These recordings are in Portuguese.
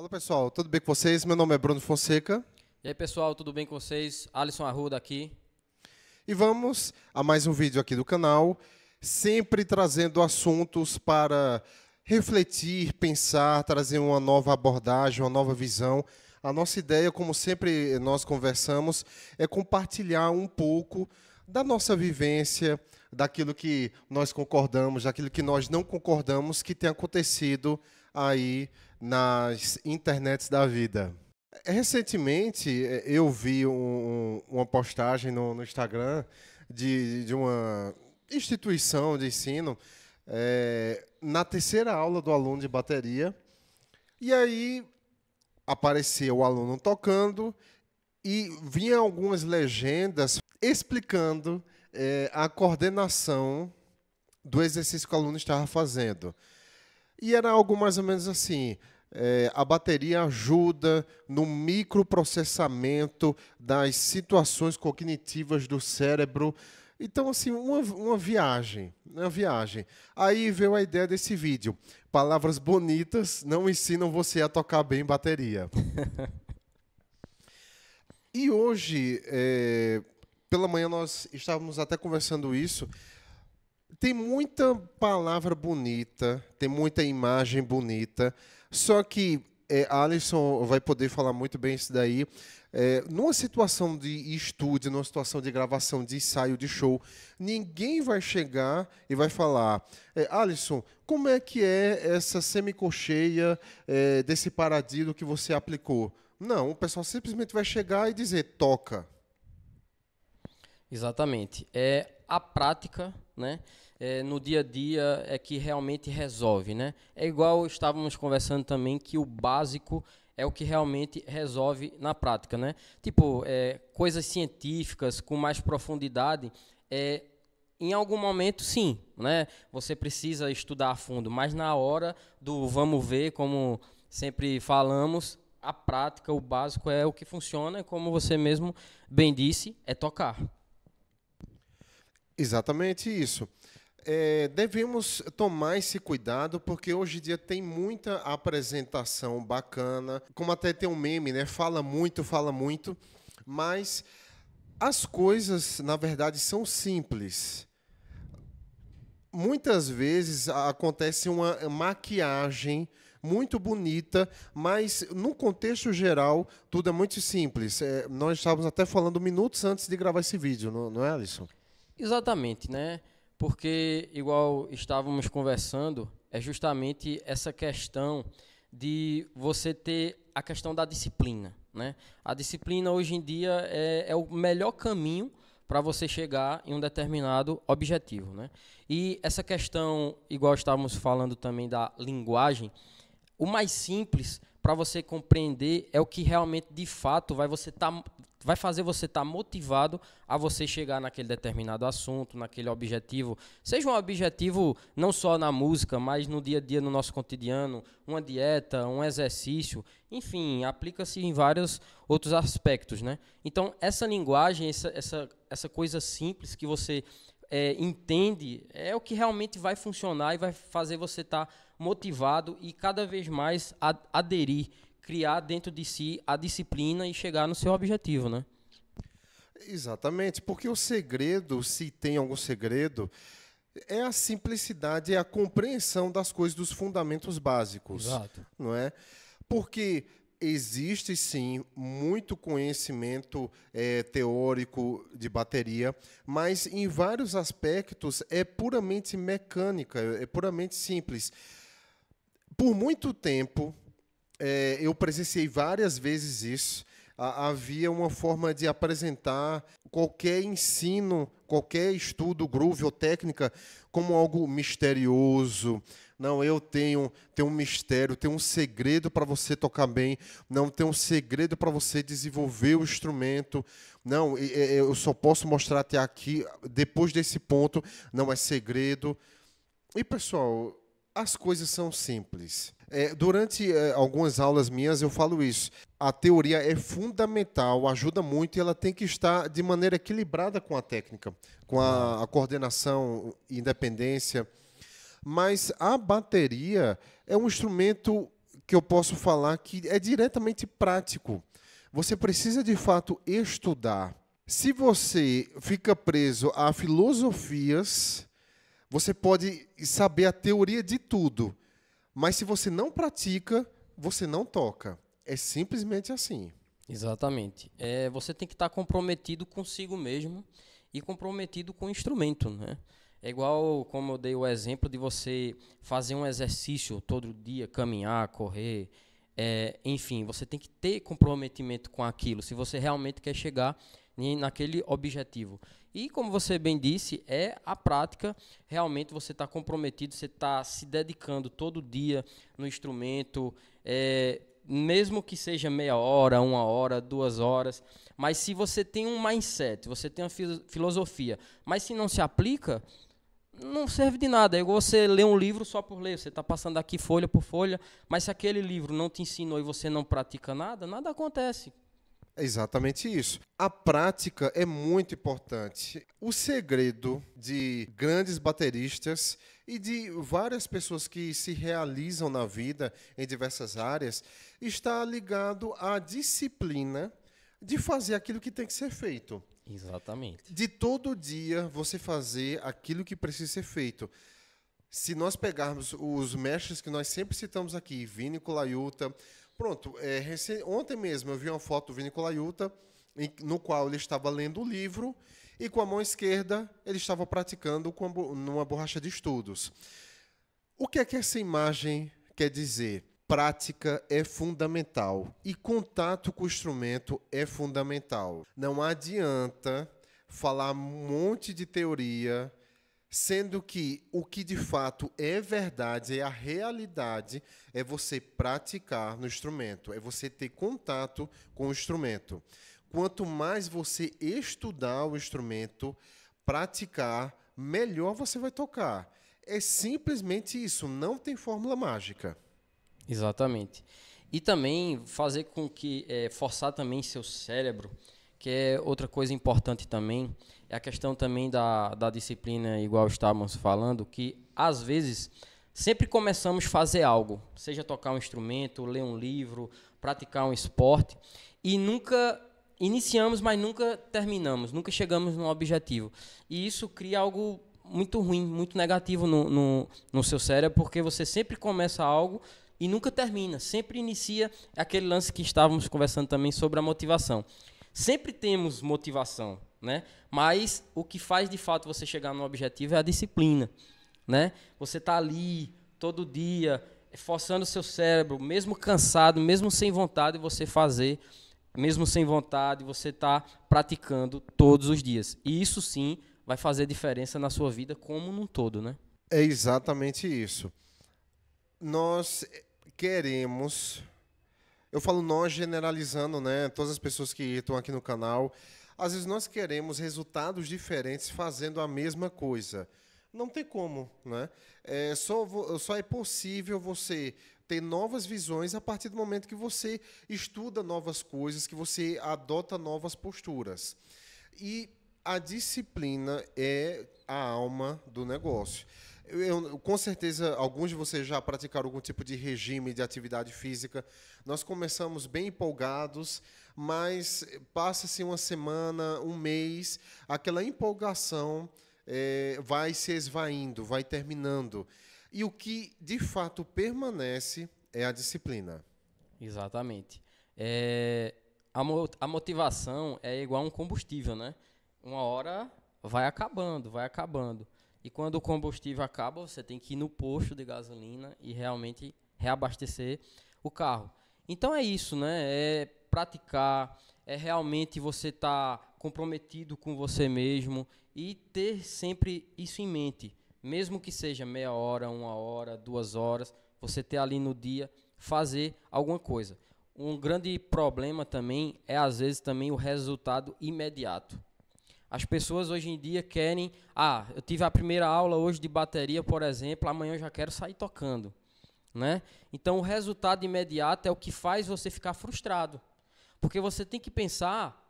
Fala pessoal, tudo bem com vocês? Meu nome é Bruno Fonseca. E aí pessoal, tudo bem com vocês? Alisson Arruda aqui. E vamos a mais um vídeo aqui do canal, sempre trazendo assuntos para refletir, pensar, trazer uma nova abordagem, uma nova visão. A nossa ideia, como sempre nós conversamos, é compartilhar um pouco da nossa vivência, daquilo que nós concordamos, daquilo que nós não concordamos que tem acontecido aí nas internets da vida. Recentemente é, eu vi um, uma postagem no, no Instagram de, de, uma instituição de ensino é, na terceira aula do aluno de bateria. E aí aparecia o aluno tocando e vinha algumas legendas explicando é, a coordenação do exercício que o aluno estava fazendo. E era algo mais ou menos assim. É, a bateria ajuda no microprocessamento das situações cognitivas do cérebro. Então, assim, uma, uma viagem, uma viagem. Aí veio a ideia desse vídeo. Palavras bonitas não ensinam você a tocar bem bateria. e hoje, é, pela manhã, nós estávamos até conversando isso. Tem muita palavra bonita, tem muita imagem bonita, só que é, Alisson vai poder falar muito bem isso daí. É, numa situação de estúdio, numa situação de gravação, de ensaio, de show, ninguém vai chegar e vai falar: é, Alisson, como é que é essa semicolcheia é, desse paradilo que você aplicou? Não, o pessoal simplesmente vai chegar e dizer: toca. Exatamente. É a prática né? É, no dia a dia é que realmente resolve, né? É igual estávamos conversando também que o básico é o que realmente resolve na prática, né? Tipo, é, coisas científicas com mais profundidade, é, em algum momento sim, né? Você precisa estudar a fundo, mas na hora do vamos ver, como sempre falamos, a prática, o básico é o que funciona, e como você mesmo bem disse, é tocar. Exatamente isso. É, devemos tomar esse cuidado porque hoje em dia tem muita apresentação bacana, como até tem um meme, né? Fala muito, fala muito, mas as coisas, na verdade, são simples. Muitas vezes acontece uma maquiagem muito bonita, mas no contexto geral, tudo é muito simples. É, nós estávamos até falando minutos antes de gravar esse vídeo, não, não é, Alisson? Exatamente, né? Porque, igual estávamos conversando, é justamente essa questão de você ter a questão da disciplina. Né? A disciplina, hoje em dia, é, é o melhor caminho para você chegar em um determinado objetivo. Né? E essa questão, igual estávamos falando também da linguagem, o mais simples para você compreender é o que realmente de fato vai você tá, vai fazer você estar tá motivado a você chegar naquele determinado assunto, naquele objetivo. Seja um objetivo não só na música, mas no dia a dia, no nosso cotidiano, uma dieta, um exercício, enfim, aplica-se em vários outros aspectos, né? Então, essa linguagem, essa, essa, essa coisa simples que você é, entende, é o que realmente vai funcionar e vai fazer você estar tá motivado e cada vez mais aderir criar dentro de si a disciplina e chegar no seu objetivo, né? Exatamente, porque o segredo, se tem algum segredo, é a simplicidade, é a compreensão das coisas, dos fundamentos básicos, Exato. não é? Porque existe sim muito conhecimento é, teórico de bateria, mas em vários aspectos é puramente mecânica, é puramente simples. Por muito tempo é, eu presenciei várias vezes isso. Havia uma forma de apresentar qualquer ensino, qualquer estudo, groove ou técnica como algo misterioso, não, eu tenho, tenho um mistério, tenho um segredo para você tocar bem, não, tenho um segredo para você desenvolver o instrumento, não, eu só posso mostrar até aqui, depois desse ponto, não é segredo. E pessoal, as coisas são simples. É, durante é, algumas aulas minhas eu falo isso. A teoria é fundamental, ajuda muito e ela tem que estar de maneira equilibrada com a técnica, com a, a coordenação, independência. Mas a bateria é um instrumento que eu posso falar que é diretamente prático. Você precisa de fato estudar. Se você fica preso a filosofias, você pode saber a teoria de tudo, mas se você não pratica, você não toca. É simplesmente assim. Exatamente. É, você tem que estar tá comprometido consigo mesmo e comprometido com o instrumento, né? É igual como eu dei o exemplo de você fazer um exercício todo dia, caminhar, correr, é, enfim, você tem que ter comprometimento com aquilo se você realmente quer chegar naquele objetivo. E como você bem disse, é a prática. Realmente você está comprometido, você está se dedicando todo dia no instrumento, é, mesmo que seja meia hora, uma hora, duas horas. Mas se você tem um mindset, você tem uma filosofia, mas se não se aplica, não serve de nada. É igual você ler um livro só por ler. Você está passando aqui folha por folha, mas se aquele livro não te ensinou e você não pratica nada, nada acontece. Exatamente isso. A prática é muito importante. O segredo de grandes bateristas e de várias pessoas que se realizam na vida em diversas áreas está ligado à disciplina de fazer aquilo que tem que ser feito. Exatamente. De todo dia você fazer aquilo que precisa ser feito. Se nós pegarmos os mestres que nós sempre citamos aqui, Vini Colaiuta, Pronto, é, ontem mesmo eu vi uma foto do Vinícius Colaiuta, no qual ele estava lendo o livro e com a mão esquerda ele estava praticando com numa borracha de estudos. O que é que essa imagem quer dizer? Prática é fundamental e contato com o instrumento é fundamental. Não adianta falar um monte de teoria, Sendo que o que de fato é verdade, é a realidade, é você praticar no instrumento, é você ter contato com o instrumento. Quanto mais você estudar o instrumento, praticar, melhor você vai tocar. É simplesmente isso, não tem fórmula mágica. Exatamente. E também fazer com que, é, forçar também seu cérebro que é outra coisa importante também, é a questão também da, da disciplina, igual estávamos falando, que às vezes sempre começamos a fazer algo, seja tocar um instrumento, ler um livro, praticar um esporte, e nunca iniciamos, mas nunca terminamos, nunca chegamos no objetivo. E isso cria algo muito ruim, muito negativo no, no, no seu cérebro, porque você sempre começa algo e nunca termina, sempre inicia aquele lance que estávamos conversando também sobre a motivação. Sempre temos motivação, né? Mas o que faz de fato você chegar no objetivo é a disciplina, né? Você está ali todo dia é, forçando o seu cérebro, mesmo cansado, mesmo sem vontade, você fazer, mesmo sem vontade, você estar tá praticando todos os dias. E isso sim vai fazer diferença na sua vida como num todo, né? É exatamente isso. Nós eh, queremos eu falo nós generalizando, né? Todas as pessoas que estão aqui no canal. Às vezes nós queremos resultados diferentes fazendo a mesma coisa. Não tem como, né? É, só, só é possível você ter novas visões a partir do momento que você estuda novas coisas, que você adota novas posturas. E a disciplina é a alma do negócio. Eu, com certeza, alguns de vocês já praticaram algum tipo de regime de atividade física. Nós começamos bem empolgados, mas passa-se uma semana, um mês, aquela empolgação é, vai se esvaindo, vai terminando. E o que de fato permanece é a disciplina. Exatamente. É, a, mo a motivação é igual um combustível, né? Uma hora vai acabando, vai acabando. E quando o combustível acaba, você tem que ir no posto de gasolina e realmente reabastecer o carro. Então é isso, né? É praticar, é realmente você estar tá comprometido com você mesmo e ter sempre isso em mente. Mesmo que seja meia hora, uma hora, duas horas, você ter ali no dia fazer alguma coisa. Um grande problema também é às vezes também o resultado imediato. As pessoas hoje em dia querem, ah, eu tive a primeira aula hoje de bateria, por exemplo, amanhã eu já quero sair tocando, né? Então o resultado imediato é o que faz você ficar frustrado, porque você tem que pensar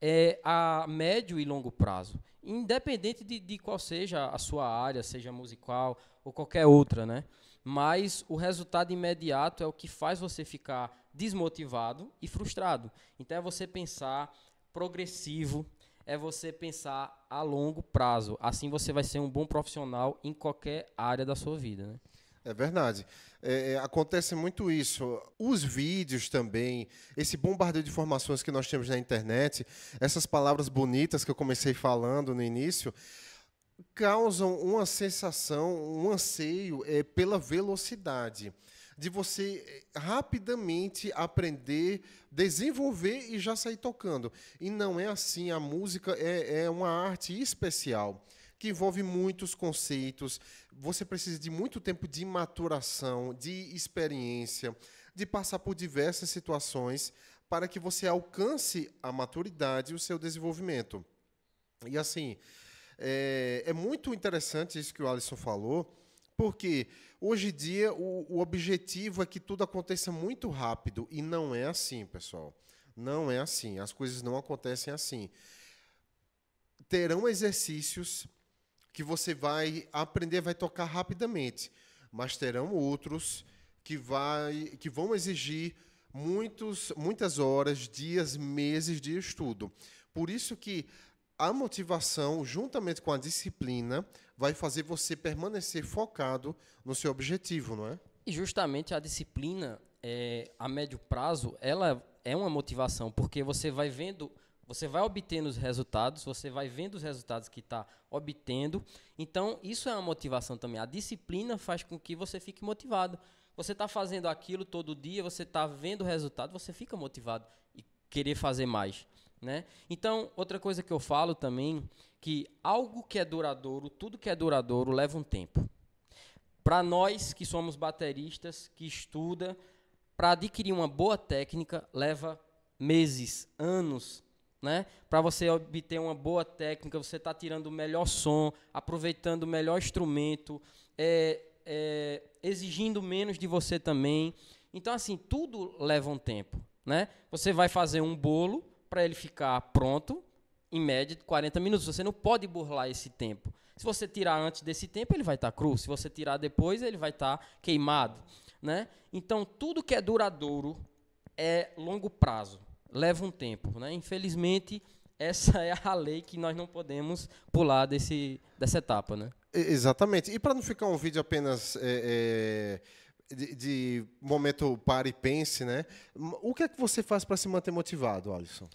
é, a médio e longo prazo, independente de, de qual seja a sua área, seja musical ou qualquer outra, né? Mas o resultado imediato é o que faz você ficar desmotivado e frustrado. Então é você pensar progressivo, é você pensar a longo prazo. Assim você vai ser um bom profissional em qualquer área da sua vida. Né? É verdade. É, é, acontece muito isso. Os vídeos também, esse bombardeio de informações que nós temos na internet, essas palavras bonitas que eu comecei falando no início, causam uma sensação, um anseio é, pela velocidade de você eh, rapidamente aprender, desenvolver e já sair tocando. E não é assim, a música é, é uma arte especial que envolve muitos conceitos. Você precisa de muito tempo de maturação, de experiência, de passar por diversas situações para que você alcance a maturidade e o seu desenvolvimento. E assim, é, é muito interessante isso que o Alisson falou porque hoje em dia o, o objetivo é que tudo aconteça muito rápido e não é assim, pessoal. Não é assim. As coisas não acontecem assim. Terão exercícios que você vai aprender, vai tocar rapidamente, mas terão outros que, vai, que vão exigir muitos, muitas horas, dias, meses de estudo. Por isso que a motivação, juntamente com a disciplina, vai fazer você permanecer focado no seu objetivo, não é? E justamente a disciplina, é, a médio prazo, ela é uma motivação, porque você vai vendo, você vai obtendo os resultados, você vai vendo os resultados que está obtendo. Então, isso é uma motivação também. A disciplina faz com que você fique motivado. Você está fazendo aquilo todo dia, você está vendo o resultado, você fica motivado e querer fazer mais. Né? Então, outra coisa que eu falo também, que algo que é duradouro, tudo que é duradouro leva um tempo. Para nós que somos bateristas, que estuda, para adquirir uma boa técnica leva meses, anos, né? Para você obter uma boa técnica, você está tirando o melhor som, aproveitando o melhor instrumento, é, é, exigindo menos de você também. Então, assim, tudo leva um tempo, né? Você vai fazer um bolo, para ele ficar pronto, em média, de 40 minutos. Você não pode burlar esse tempo. Se você tirar antes desse tempo, ele vai estar tá cru. Se você tirar depois, ele vai estar tá queimado. Né? Então, tudo que é duradouro é longo prazo, leva um tempo. Né? Infelizmente, essa é a lei que nós não podemos pular desse, dessa etapa. Né? Exatamente. E para não ficar um vídeo apenas. É, é... De, de, momento pare e pense, né? O que é que você faz para se manter motivado, Alisson?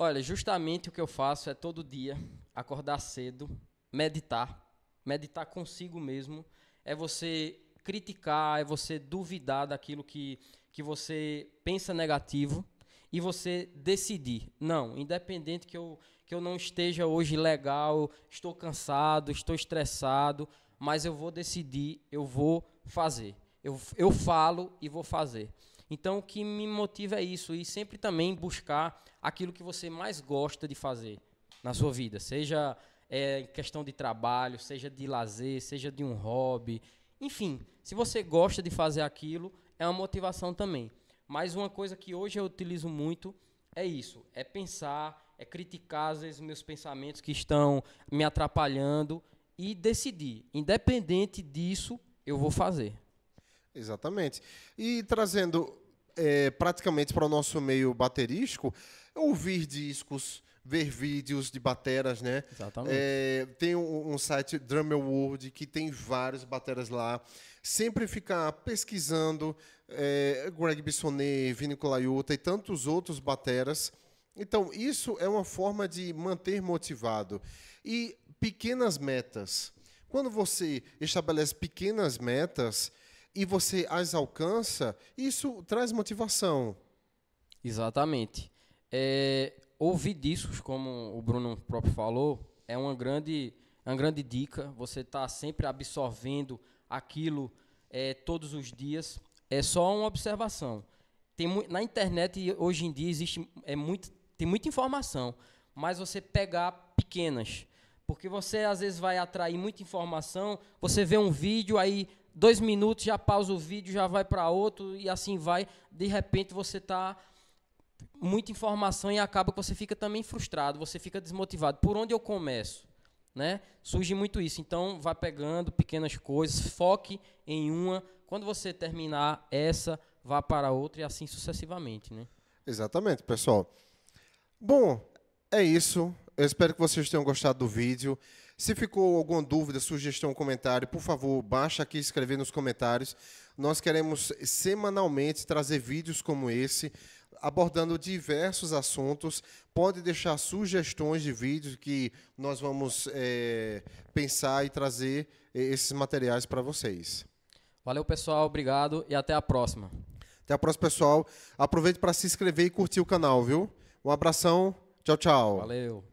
Olha, justamente o que eu faço é todo dia acordar cedo, meditar, meditar consigo mesmo, é você criticar, é você duvidar daquilo que, que você pensa negativo e você decidir. Não, independente que eu, que eu não esteja hoje legal, estou cansado, estou estressado, mas eu vou decidir, eu vou fazer. Eu, eu falo e vou fazer. Então, o que me motiva é isso, e sempre também buscar aquilo que você mais gosta de fazer na sua vida, seja é, em questão de trabalho, seja de lazer, seja de um hobby. Enfim, se você gosta de fazer aquilo, é uma motivação também. Mas uma coisa que hoje eu utilizo muito é isso: é pensar, é criticar às vezes meus pensamentos que estão me atrapalhando e decidir. Independente disso, eu vou fazer. Exatamente. E trazendo é, praticamente para o nosso meio baterístico, ouvir discos, ver vídeos de bateras, né? Exatamente. É, tem um, um site Drummer World que tem vários bateras lá. Sempre ficar pesquisando é, Greg Bissonnet, Vini Colaiuta e tantos outros bateras. Então, isso é uma forma de manter motivado. E pequenas metas. Quando você estabelece pequenas metas, e você as alcança, isso traz motivação. Exatamente. É, ouvir discos, como o Bruno próprio falou, é uma grande, uma grande dica. Você está sempre absorvendo aquilo é, todos os dias. É só uma observação. Tem, na internet, hoje em dia, existe é muito, tem muita informação, mas você pegar pequenas porque você às vezes vai atrair muita informação, você vê um vídeo, aí dois minutos já pausa o vídeo, já vai para outro e assim vai. De repente você está muita informação e acaba que você fica também frustrado, você fica desmotivado. Por onde eu começo? Né? Surge muito isso. Então, vá pegando pequenas coisas, foque em uma. Quando você terminar essa, vá para outra e assim sucessivamente. Né? Exatamente, pessoal. Bom, é isso. Eu espero que vocês tenham gostado do vídeo. Se ficou alguma dúvida, sugestão, comentário, por favor, baixa aqui e escrever nos comentários. Nós queremos semanalmente trazer vídeos como esse, abordando diversos assuntos. Pode deixar sugestões de vídeos que nós vamos é, pensar e trazer eh, esses materiais para vocês. Valeu, pessoal. Obrigado e até a próxima. Até a próxima, pessoal. Aproveite para se inscrever e curtir o canal, viu? Um abração. Tchau, tchau. Valeu.